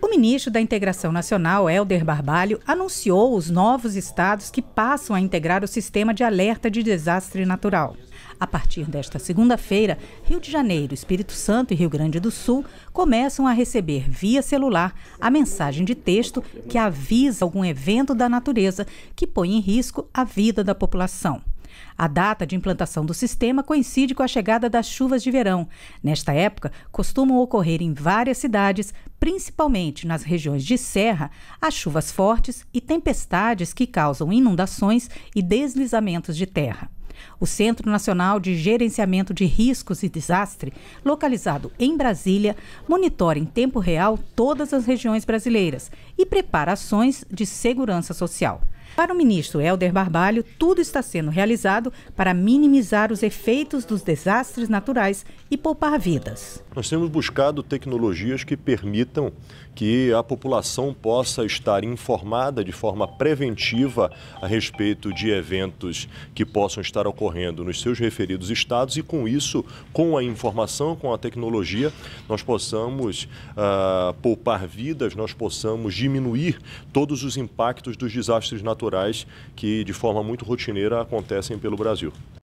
O ministro da Integração Nacional, Helder Barbalho, anunciou os novos estados que passam a integrar o sistema de alerta de desastre natural. A partir desta segunda-feira, Rio de Janeiro, Espírito Santo e Rio Grande do Sul começam a receber via celular a mensagem de texto que avisa algum evento da natureza que põe em risco a vida da população. A data de implantação do sistema coincide com a chegada das chuvas de verão. Nesta época, costumam ocorrer em várias cidades, principalmente nas regiões de serra, as chuvas fortes e tempestades que causam inundações e deslizamentos de terra. O Centro Nacional de Gerenciamento de Riscos e Desastre, localizado em Brasília, monitora em tempo real todas as regiões brasileiras e prepara ações de segurança social. Para o ministro Helder Barbalho, tudo está sendo realizado para minimizar os efeitos dos desastres naturais e poupar vidas. Nós temos buscado tecnologias que permitam que a população possa estar informada de forma preventiva a respeito de eventos que possam estar ocorrendo nos seus referidos estados e, com isso, com a informação, com a tecnologia, nós possamos uh, poupar vidas, nós possamos diminuir todos os impactos dos desastres naturais naturais que de forma muito rotineira acontecem pelo Brasil.